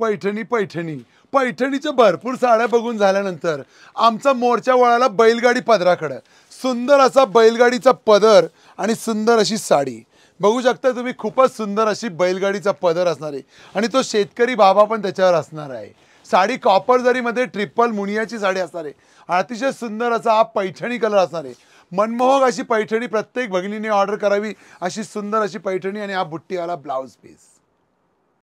पैठणी पैठणी पैठणीच्या भरपूर साड्या बघून झाल्यानंतर आमचा मोर्चा वळाला बैलगाडी पदराकडं सुंदर असा बैलगाडीचा पदर आणि सुंदर अशी साडी बघू शकता तुम्ही खूपच सुंदर अशी बैलगाडीचा पदर असणार आहे आणि तो शेतकरी बाबा पण त्याच्यावर असणार आहे साडी कॉपर जरीमध्ये ट्रिपल मुनियाची साडी असणार आहे अतिशय सुंदर असा हा पैठणी कलर असणार आहे मनमोहक अशी पैठणी प्रत्येक भगिनीने ऑर्डर करावी अशी सुंदर अशी पैठणी आणि हा बुट्टीवाला ब्लाऊज पीस